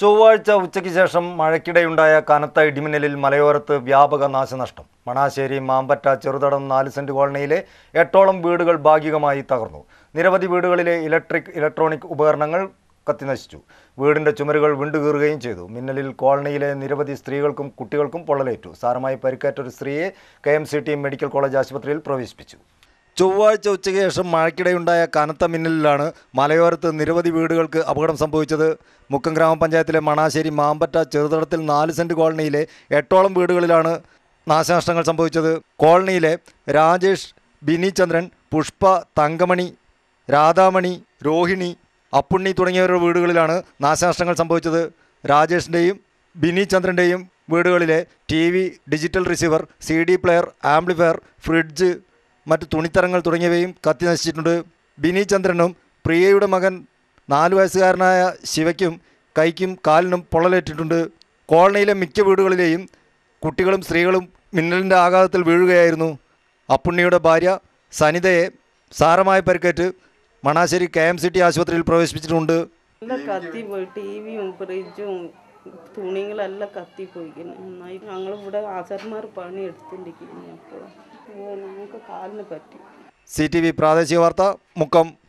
ചൊവ്വാഴ്ച ഉച്ചയ്ക്ക് ശേഷം മഴയ്ക്കിടെയുണ്ടായ കനത്ത ഇടിമിന്നലിൽ മലയോരത്ത് വ്യാപക നാശനഷ്ടം മണാശ്ശേരി മാമ്പറ്റ ചെറുതടം നാല് സെൻറ്റ് കോളനിയിലെ എട്ടോളം വീടുകൾ ഭാഗികമായി തകർന്നു നിരവധി വീടുകളിലെ ഇലക്ട്രിക് ഇലക്ട്രോണിക് ഉപകരണങ്ങൾ കത്തിനശിച്ചു വീടിൻ്റെ ചുമരുകൾ വിണ്ടുകീറുകയും ചെയ്തു മിന്നലിൽ കോളനിയിലെ നിരവധി സ്ത്രീകൾക്കും കുട്ടികൾക്കും പൊള്ളലേറ്റു സാരമായി പരിക്കേറ്റ ഒരു സ്ത്രീയെ കെ മെഡിക്കൽ കോളേജ് ആശുപത്രിയിൽ പ്രവേശിപ്പിച്ചു ചൊവ്വാഴ്ച ഉച്ചയ്ക്ക് ശേഷം മഴയ്ക്കിടെയുണ്ടായ കനത്ത മിന്നലിലാണ് മലയോരത്ത് നിരവധി വീടുകൾക്ക് അപകടം സംഭവിച്ചത് മുക്കം ഗ്രാമപഞ്ചായത്തിലെ മണാശ്ശേരി മാമ്പറ്റ ചെറുതടത്തിൽ നാല് സെൻറ്റ് കോളനിയിലെ എട്ടോളം വീടുകളിലാണ് നാശനഷ്ടങ്ങൾ സംഭവിച്ചത് കോളനിയിലെ രാജേഷ് ബിനിചന്ദ്രൻ പുഷ്പ തങ്കമണി രാധാമണി രോഹിണി അപ്പുണ്ണി തുടങ്ങിയവരുടെ വീടുകളിലാണ് നാശനഷ്ടങ്ങൾ സംഭവിച്ചത് രാജേഷിൻ്റെയും ബിനി ചന്ദ്രൻ്റെയും വീടുകളിലെ T V digital receiver C D player amplifier fridge മറ്റ് തുണിത്തരങ്ങൾ തുടങ്ങിയവയും കത്തി നശിച്ചിട്ടുണ്ട് ബിനി ചന്ദ്രനും പ്രിയയുടെ മകൻ നാല് വയസ്സുകാരനായ ശിവയ്ക്കും കൈക്കും കാലിനും പൊള്ളലേറ്റിട്ടുണ്ട് കോളനിയിലെ മിക്ക വീടുകളിലെയും കുട്ടികളും സ്ത്രീകളും മിന്നലിൻ്റെ ആഘാതത്തിൽ വീഴുകയായിരുന്നു അപ്പുണ്ണിയുടെ ഭാര്യ സനിതയെ സാരമായ പരിക്കേറ്റ് Manassery K M C T ആശുപത്രിയിൽ പ്രവേശിപ്പിച്ചിട്ടുണ്ട് തുണികളെല്ലാം കത്തിപ്പോയിക്കുന്നു നന്നായി ഞങ്ങളിവിടെ ആചാർമാർ പണി എടുത്തിരിക്കുന്നു അപ്പോൾ ഞങ്ങൾക്ക് കാലിന് പറ്റി സി ടി വി പ്രാദേശിക വാർത്ത മുക്കം